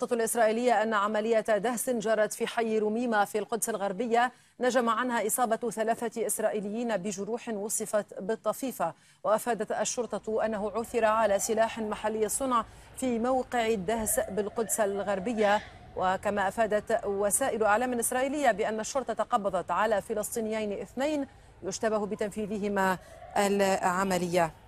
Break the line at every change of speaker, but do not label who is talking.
السلطة الإسرائيلية أن عملية دهس جرت في حي رميمة في القدس الغربية نجم عنها إصابة ثلاثة إسرائيليين بجروح وصفت بالطفيفة وأفادت الشرطة أنه عثر على سلاح محلي الصنع في موقع الدهس بالقدس الغربية وكما أفادت وسائل أعلام إسرائيلية بأن الشرطة قبضت على فلسطينيين اثنين يشتبه بتنفيذهما العملية